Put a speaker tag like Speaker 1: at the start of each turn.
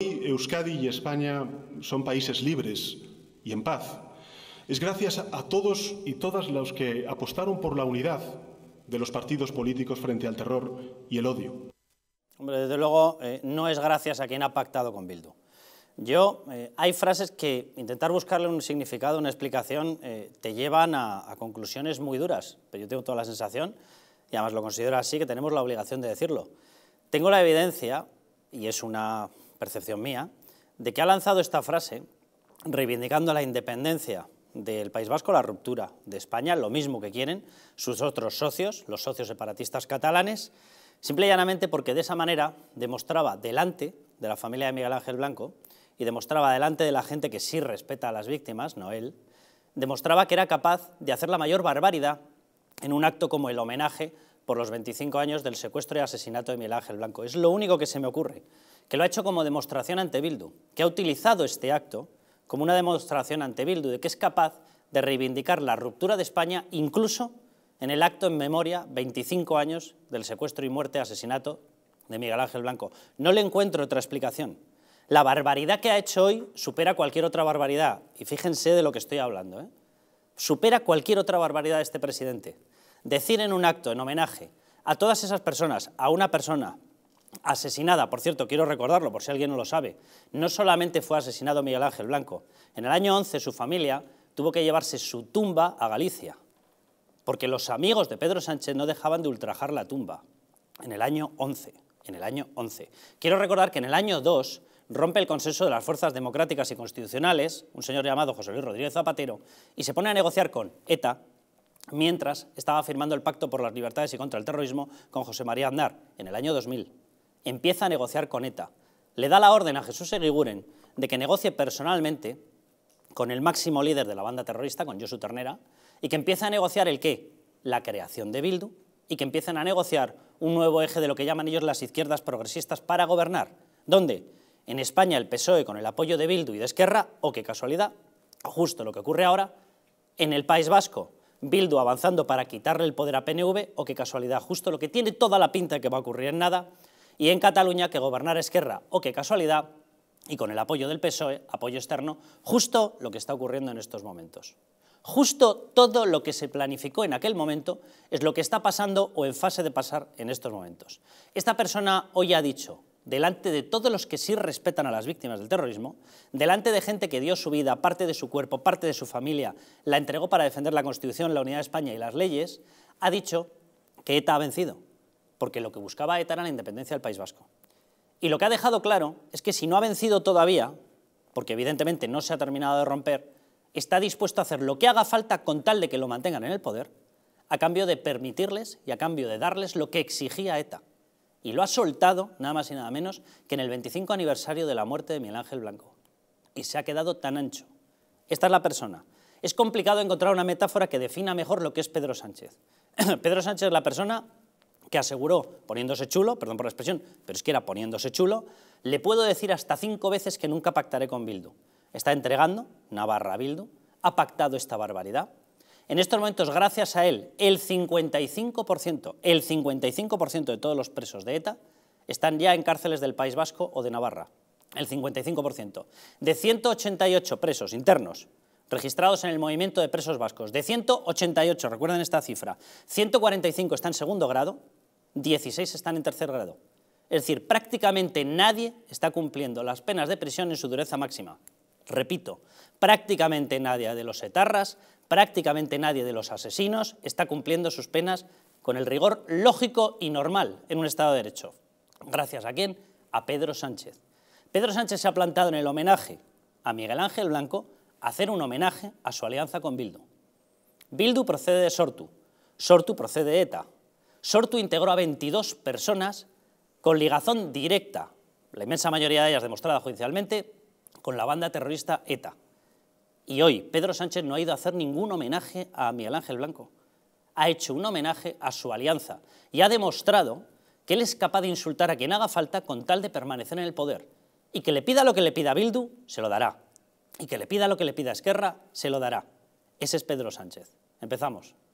Speaker 1: Euskadi y España son países libres y en paz. Es gracias a todos y todas los que apostaron por la unidad de los partidos políticos frente al terror y el odio. Hombre, desde luego, eh, no es gracias a quien ha pactado con Bildu. Yo, eh, hay frases que intentar buscarle un significado, una explicación, eh, te llevan a conclusiones muy duras, pero yo tengo toda la sensación, y además lo considero así, que tenemos la obligación de decirlo. Tengo la evidencia, y es una percepción mía, de que ha lanzado esta frase reivindicando la independencia del País Vasco, la ruptura de España, lo mismo que quieren sus otros socios, los socios separatistas catalanes, simple y llanamente porque de esa manera demostraba delante de la familia de Miguel Ángel Blanco y demostraba delante de la gente que sí respeta a las víctimas, no él, demostraba que era capaz de hacer la mayor barbaridad en un acto como el homenaje por los 25 años del secuestro y asesinato de Miguel Ángel Blanco. Es lo único que se me ocurre, que lo ha hecho como demostración ante Bildu, que ha utilizado este acto como una demostración ante Bildu de que es capaz de reivindicar la ruptura de España incluso en el acto en memoria 25 años del secuestro y muerte asesinato de Miguel Ángel Blanco. No le encuentro otra explicación. La barbaridad que ha hecho hoy supera cualquier otra barbaridad, y fíjense de lo que estoy hablando, ¿eh? supera cualquier otra barbaridad de este presidente decir en un acto, en homenaje a todas esas personas, a una persona asesinada, por cierto, quiero recordarlo por si alguien no lo sabe, no solamente fue asesinado Miguel Ángel Blanco, en el año 11 su familia tuvo que llevarse su tumba a Galicia, porque los amigos de Pedro Sánchez no dejaban de ultrajar la tumba, en el año 11, en el año 11. Quiero recordar que en el año 2 rompe el consenso de las fuerzas democráticas y constitucionales, un señor llamado José Luis Rodríguez Zapatero, y se pone a negociar con ETA, mientras estaba firmando el Pacto por las Libertades y contra el Terrorismo con José María Aznar, en el año 2000. Empieza a negociar con ETA. Le da la orden a Jesús Eguiguren de que negocie personalmente con el máximo líder de la banda terrorista, con Josu Ternera, y que empiece a negociar el qué? La creación de Bildu, y que empiecen a negociar un nuevo eje de lo que llaman ellos las izquierdas progresistas para gobernar. ¿Dónde? En España el PSOE con el apoyo de Bildu y de Esquerra, o qué casualidad, justo lo que ocurre ahora, en el País Vasco Bildu avanzando para quitarle el poder a PNV, o qué casualidad, justo lo que tiene toda la pinta de que va a ocurrir en nada, y en Cataluña que gobernar Esquerra, o qué casualidad, y con el apoyo del PSOE, apoyo externo, justo lo que está ocurriendo en estos momentos. Justo todo lo que se planificó en aquel momento es lo que está pasando o en fase de pasar en estos momentos. Esta persona hoy ha dicho, delante de todos los que sí respetan a las víctimas del terrorismo, delante de gente que dio su vida, parte de su cuerpo, parte de su familia, la entregó para defender la Constitución, la unidad de España y las leyes, ha dicho que ETA ha vencido, porque lo que buscaba ETA era la independencia del País Vasco. Y lo que ha dejado claro es que si no ha vencido todavía, porque evidentemente no se ha terminado de romper, está dispuesto a hacer lo que haga falta con tal de que lo mantengan en el poder, a cambio de permitirles y a cambio de darles lo que exigía ETA, y lo ha soltado, nada más y nada menos, que en el 25 aniversario de la muerte de Miguel Ángel Blanco. Y se ha quedado tan ancho. Esta es la persona. Es complicado encontrar una metáfora que defina mejor lo que es Pedro Sánchez. Pedro Sánchez es la persona que aseguró, poniéndose chulo, perdón por la expresión, pero es que era poniéndose chulo, le puedo decir hasta cinco veces que nunca pactaré con Bildu. Está entregando Navarra a Bildu, ha pactado esta barbaridad, en estos momentos, gracias a él, el 55%, el 55% de todos los presos de ETA están ya en cárceles del País Vasco o de Navarra. El 55%. De 188 presos internos registrados en el movimiento de presos vascos, de 188, recuerden esta cifra, 145 están en segundo grado, 16 están en tercer grado. Es decir, prácticamente nadie está cumpliendo las penas de prisión en su dureza máxima. Repito, prácticamente nadie de los etarras, prácticamente nadie de los asesinos está cumpliendo sus penas con el rigor lógico y normal en un Estado de Derecho. ¿Gracias a quién? A Pedro Sánchez. Pedro Sánchez se ha plantado en el homenaje a Miguel Ángel Blanco hacer un homenaje a su alianza con Bildu. Bildu procede de Sortu, Sortu procede de ETA. Sortu integró a 22 personas con ligazón directa, la inmensa mayoría de ellas demostrada judicialmente, con la banda terrorista ETA. Y hoy Pedro Sánchez no ha ido a hacer ningún homenaje a Miguel Ángel Blanco. Ha hecho un homenaje a su alianza y ha demostrado que él es capaz de insultar a quien haga falta con tal de permanecer en el poder. Y que le pida lo que le pida Bildu, se lo dará. Y que le pida lo que le pida Esquerra, se lo dará. Ese es Pedro Sánchez. Empezamos.